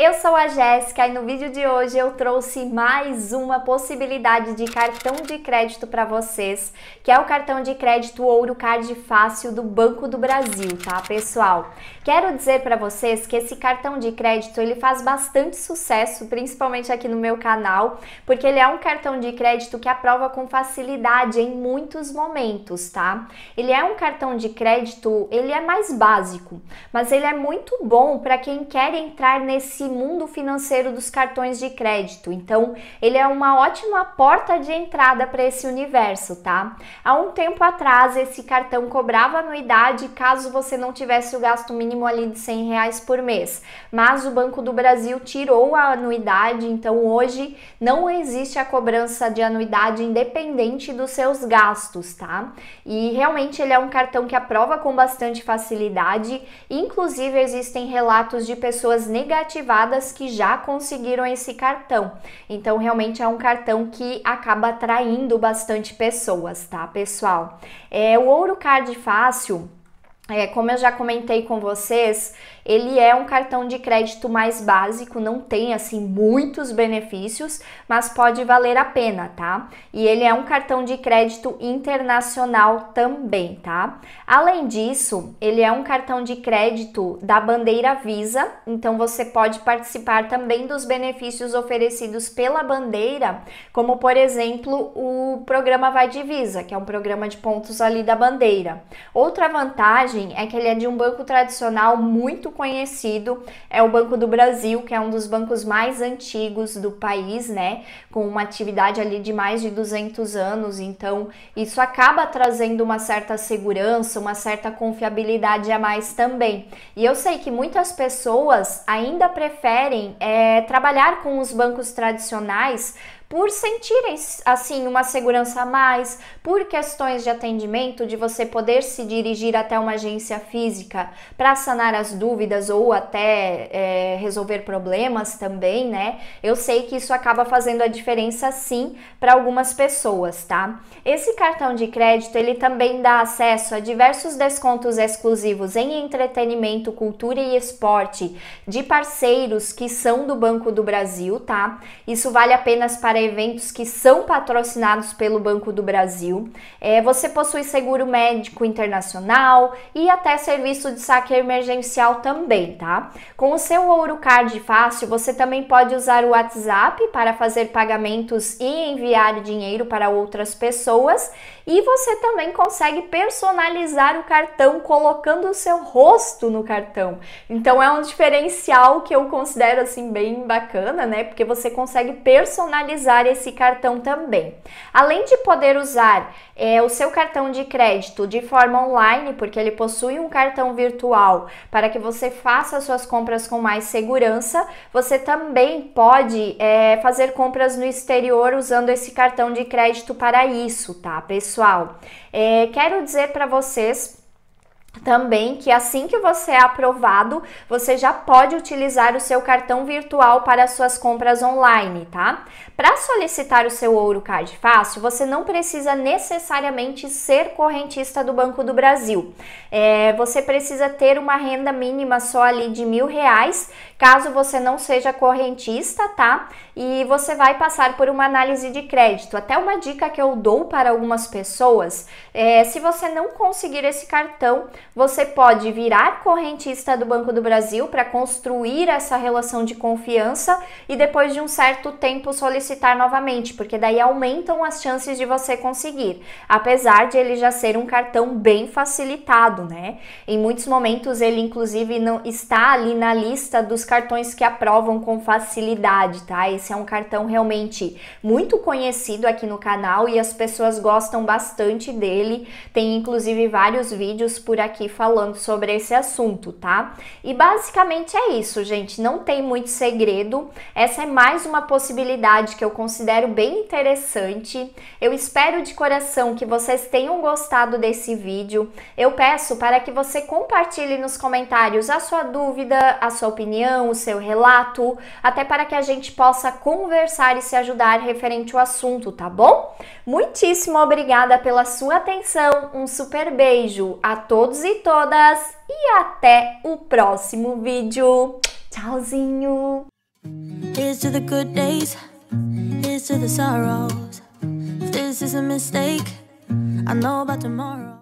Eu sou a Jéssica e no vídeo de hoje eu trouxe mais uma possibilidade de cartão de crédito para vocês, que é o cartão de crédito Ouro Card Fácil do Banco do Brasil, tá, pessoal? Quero dizer para vocês que esse cartão de crédito, ele faz bastante sucesso, principalmente aqui no meu canal, porque ele é um cartão de crédito que aprova com facilidade em muitos momentos, tá? Ele é um cartão de crédito, ele é mais básico, mas ele é muito bom para quem quer entrar nesse mundo financeiro dos cartões de crédito. Então, ele é uma ótima porta de entrada para esse universo, tá? Há um tempo atrás, esse cartão cobrava anuidade caso você não tivesse o gasto mínimo ali de 100 reais por mês. Mas o Banco do Brasil tirou a anuidade, então hoje não existe a cobrança de anuidade independente dos seus gastos, tá? E realmente ele é um cartão que aprova com bastante facilidade. Inclusive, existem relatos de pessoas negativadas privadas que já conseguiram esse cartão. Então, realmente é um cartão que acaba atraindo bastante pessoas, tá, pessoal? É, o Ouro Card Fácil é, como eu já comentei com vocês, ele é um cartão de crédito mais básico, não tem assim muitos benefícios, mas pode valer a pena, tá? E ele é um cartão de crédito internacional também, tá? Além disso, ele é um cartão de crédito da bandeira Visa, então você pode participar também dos benefícios oferecidos pela bandeira, como por exemplo, o programa Vai de Visa, que é um programa de pontos ali da bandeira. Outra vantagem vantagem é que ele é de um banco tradicional muito conhecido, é o Banco do Brasil, que é um dos bancos mais antigos do país, né? Com uma atividade ali de mais de 200 anos, então isso acaba trazendo uma certa segurança, uma certa confiabilidade a mais também. E eu sei que muitas pessoas ainda preferem é, trabalhar com os bancos tradicionais por sentirem assim uma segurança a mais, por questões de atendimento, de você poder se dirigir até uma agência física para sanar as dúvidas ou até é, resolver problemas também, né? Eu sei que isso acaba fazendo a diferença sim para algumas pessoas, tá? Esse cartão de crédito ele também dá acesso a diversos descontos exclusivos em entretenimento, cultura e esporte de parceiros que são do Banco do Brasil, tá? Isso vale apenas para para eventos que são patrocinados pelo Banco do Brasil. É, você possui seguro médico internacional e até serviço de saque emergencial também, tá? Com o seu Ourocard Fácil, você também pode usar o WhatsApp para fazer pagamentos e enviar dinheiro para outras pessoas. E você também consegue personalizar o cartão colocando o seu rosto no cartão. Então é um diferencial que eu considero assim bem bacana, né? Porque você consegue personalizar usar esse cartão também. Além de poder usar é, o seu cartão de crédito de forma online, porque ele possui um cartão virtual para que você faça suas compras com mais segurança, você também pode é, fazer compras no exterior usando esse cartão de crédito para isso, tá, pessoal? É, quero dizer para vocês também que assim que você é aprovado, você já pode utilizar o seu cartão virtual para suas compras online, tá? Para solicitar o seu Ouro Card Fácil, você não precisa necessariamente ser correntista do Banco do Brasil. É, você precisa ter uma renda mínima só ali de mil reais, caso você não seja correntista, tá? E você vai passar por uma análise de crédito. Até uma dica que eu dou para algumas pessoas, é, se você não conseguir esse cartão, você pode virar correntista do Banco do Brasil para construir essa relação de confiança e depois de um certo tempo solicitar novamente, porque daí aumentam as chances de você conseguir, apesar de ele já ser um cartão bem facilitado, né? Em muitos momentos ele inclusive não está ali na lista dos cartões que aprovam com facilidade, tá? Esse é um cartão realmente muito conhecido aqui no canal e as pessoas gostam bastante dele. Tem inclusive vários vídeos por aqui aqui falando sobre esse assunto, tá? E basicamente é isso, gente, não tem muito segredo. Essa é mais uma possibilidade que eu considero bem interessante. Eu espero de coração que vocês tenham gostado desse vídeo. Eu peço para que você compartilhe nos comentários a sua dúvida, a sua opinião, o seu relato, até para que a gente possa conversar e se ajudar referente ao assunto, tá bom? Muitíssimo obrigada pela sua atenção. Um super beijo a todos todos e todas e até o próximo vídeo. Tchauzinho! Here's to the good days, here's to the sorrows. If this is a mistake, I know about tomorrow.